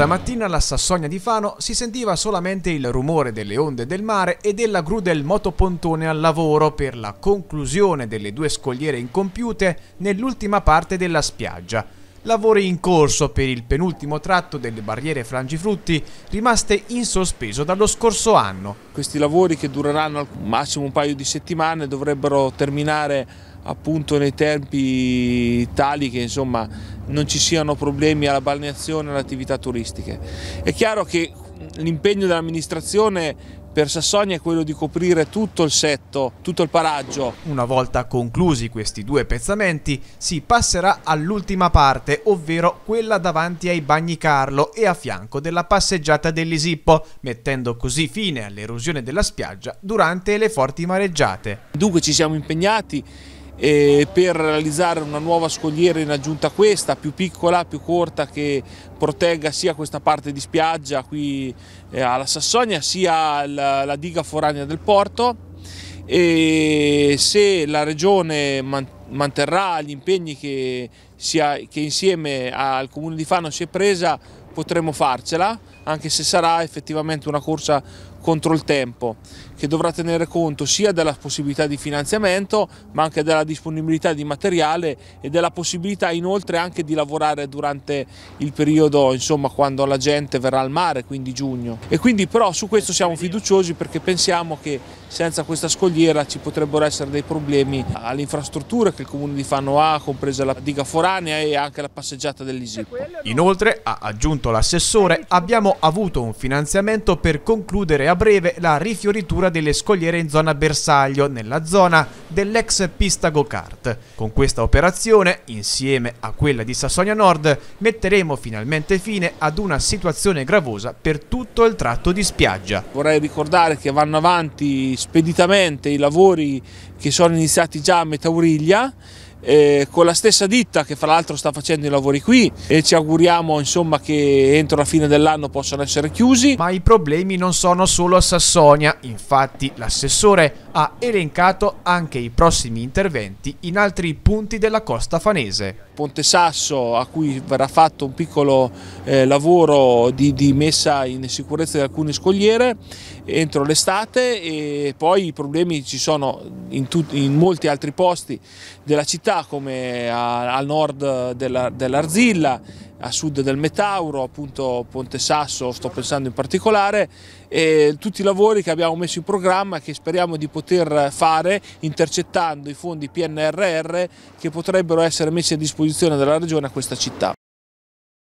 Stamattina alla Sassonia di Fano si sentiva solamente il rumore delle onde del mare e della gru del motopontone al lavoro per la conclusione delle due scogliere incompiute nell'ultima parte della spiaggia. Lavori in corso per il penultimo tratto delle barriere frangifrutti rimaste in sospeso dallo scorso anno. Questi lavori che dureranno al massimo un paio di settimane dovrebbero terminare appunto nei tempi tali che insomma non ci siano problemi alla balneazione e alle attività turistiche. È chiaro che l'impegno dell'amministrazione per Sassonia è quello di coprire tutto il setto, tutto il paraggio. Una volta conclusi questi due pezzamenti, si passerà all'ultima parte, ovvero quella davanti ai bagni Carlo e a fianco della passeggiata dell'Isippo, mettendo così fine all'erosione della spiaggia durante le forti mareggiate. Dunque ci siamo impegnati e per realizzare una nuova scogliera in aggiunta a questa, più piccola, più corta, che protegga sia questa parte di spiaggia qui eh, alla Sassonia, sia la, la diga foranea del porto e se la regione manterrà gli impegni che, sia, che insieme al comune di Fano si è presa potremo farcela anche se sarà effettivamente una corsa contro il tempo che dovrà tenere conto sia della possibilità di finanziamento ma anche della disponibilità di materiale e della possibilità inoltre anche di lavorare durante il periodo insomma quando la gente verrà al mare quindi giugno e quindi però su questo siamo fiduciosi perché pensiamo che senza questa scogliera ci potrebbero essere dei problemi alle infrastrutture che il comune di Fano ha compresa la diga foranea e anche la passeggiata dell'Isip. Inoltre ha aggiunto l'assessore abbiamo avuto un finanziamento per concludere a breve la rifioritura delle scogliere in zona bersaglio, nella zona dell'ex pista go-kart. Con questa operazione, insieme a quella di Sassonia Nord, metteremo finalmente fine ad una situazione gravosa per tutto il tratto di spiaggia. Vorrei ricordare che vanno avanti speditamente i lavori che sono iniziati già a Metauriglia, eh, con la stessa ditta che fra l'altro sta facendo i lavori qui e ci auguriamo insomma che entro la fine dell'anno possano essere chiusi. Ma i problemi non sono solo a Sassonia, infatti l'assessore ha elencato anche i prossimi interventi in altri punti della costa fanese. Ponte Sasso a cui verrà fatto un piccolo eh, lavoro di, di messa in sicurezza di alcune scogliere entro l'estate e poi i problemi ci sono in, in molti altri posti della città città come a, a nord della, dell'Arzilla, a sud del Metauro, appunto Ponte Sasso sto pensando in particolare, e tutti i lavori che abbiamo messo in programma che speriamo di poter fare intercettando i fondi PNRR che potrebbero essere messi a disposizione della Regione a questa città.